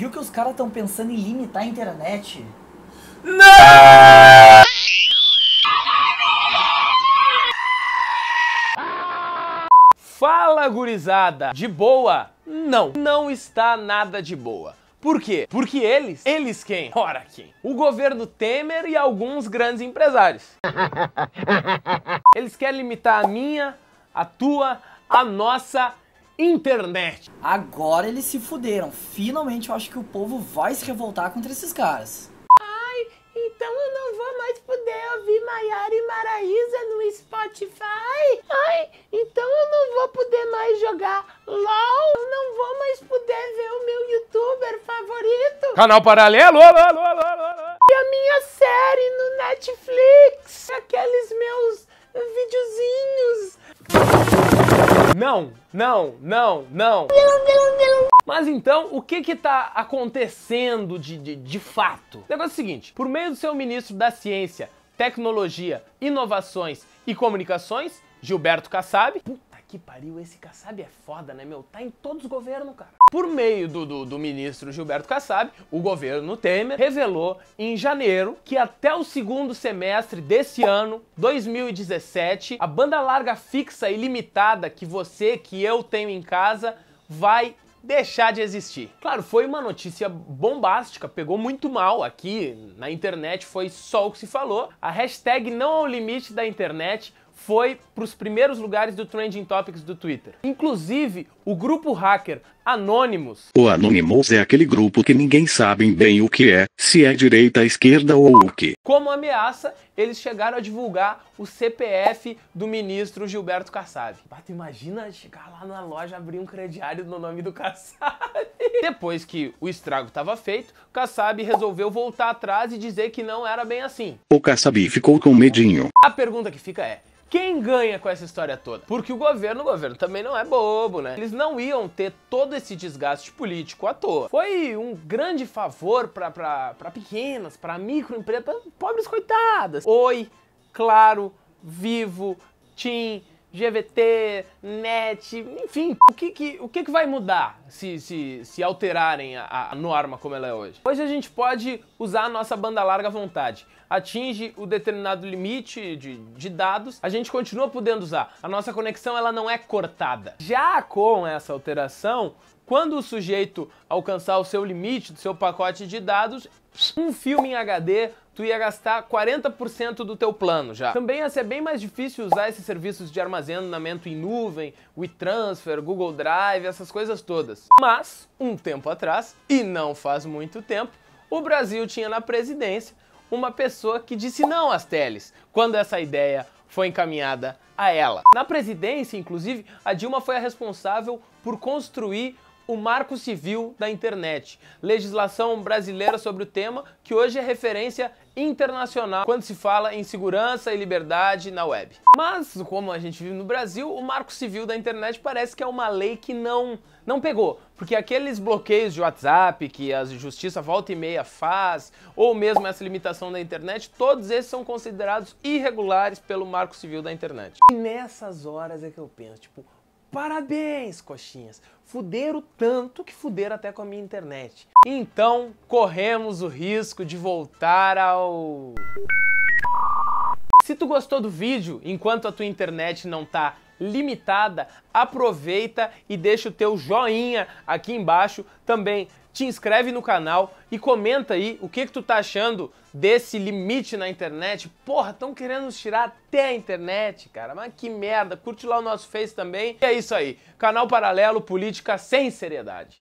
Viu que os caras estão pensando em limitar a internet? Não! Fala gurizada! De boa? Não, não está nada de boa. Por quê? Porque eles, eles quem? Ora quem? O governo Temer e alguns grandes empresários. Eles querem limitar a minha, a tua, a nossa internet. Agora eles se fuderam. Finalmente eu acho que o povo vai se revoltar contra esses caras. Ai, então eu não vou mais poder ouvir Maiara e Maraísa no Spotify. Ai, então eu não vou poder mais jogar LOL. Eu não vou mais poder ver o meu youtuber favorito. Canal paralelo, alô, alô, alô, alô. E a minha série no Netflix. Aqueles meus videozinhos não, não, não, não. Mas então, o que que tá acontecendo de, de, de fato? O negócio é o seguinte, por meio do seu ministro da Ciência, Tecnologia, Inovações e Comunicações, Gilberto Kassab, que pariu, esse Kassab é foda, né, meu? Tá em todos os governos, cara. Por meio do, do, do ministro Gilberto Kassab, o governo Temer revelou em janeiro que até o segundo semestre desse ano, 2017, a banda larga fixa e limitada que você, que eu tenho em casa, vai deixar de existir. Claro, foi uma notícia bombástica, pegou muito mal aqui na internet, foi só o que se falou. A hashtag não ao limite da internet foi para os primeiros lugares do Trending Topics do Twitter. Inclusive, o grupo hacker Anonymous. O Anonymous é aquele grupo que ninguém sabe bem o que é, se é direita, esquerda ou o que. Como ameaça, eles chegaram a divulgar o CPF do ministro Gilberto Kassab. Bato, imagina chegar lá na loja abrir um crediário no nome do Kassab. Depois que o estrago estava feito, Kassab resolveu voltar atrás e dizer que não era bem assim. O Kassab ficou com medinho. A pergunta que fica é: quem ganha com essa história toda? Porque o governo, o governo também não é bobo, né? Eles não iam ter todo esse desgaste político à toa. Foi um grande favor para pequenas, para microempresas, pra pobres coitadas. Oi, Claro, Vivo, Tim, GVT, NET, enfim, o que que, o que, que vai mudar se, se, se alterarem a, a norma como ela é hoje? Hoje a gente pode usar a nossa banda larga à vontade. Atinge o determinado limite de, de dados, a gente continua podendo usar. A nossa conexão ela não é cortada. Já com essa alteração, quando o sujeito alcançar o seu limite do seu pacote de dados, um filme em HD tu ia gastar 40% do teu plano já. Também ia ser bem mais difícil usar esses serviços de armazenamento em nuvem, WeTransfer, Google Drive, essas coisas todas. Mas, um tempo atrás, e não faz muito tempo, o Brasil tinha na presidência uma pessoa que disse não às teles, quando essa ideia foi encaminhada a ela. Na presidência, inclusive, a Dilma foi a responsável por construir o Marco Civil da Internet, legislação brasileira sobre o tema que hoje é referência internacional quando se fala em segurança e liberdade na web. Mas, como a gente vive no Brasil, o Marco Civil da Internet parece que é uma lei que não não pegou, porque aqueles bloqueios de WhatsApp que a justiça volta e meia faz, ou mesmo essa limitação da internet, todos esses são considerados irregulares pelo Marco Civil da Internet. E nessas horas é que eu penso, tipo, Parabéns, coxinhas! Fuderam tanto que fuderam até com a minha internet. Então, corremos o risco de voltar ao... Se tu gostou do vídeo, enquanto a tua internet não tá limitada. Aproveita e deixa o teu joinha aqui embaixo também. Te inscreve no canal e comenta aí o que, que tu tá achando desse limite na internet. Porra, estão querendo nos tirar até a internet, cara. Mas que merda. Curte lá o nosso Face também. E é isso aí. Canal Paralelo, política sem seriedade.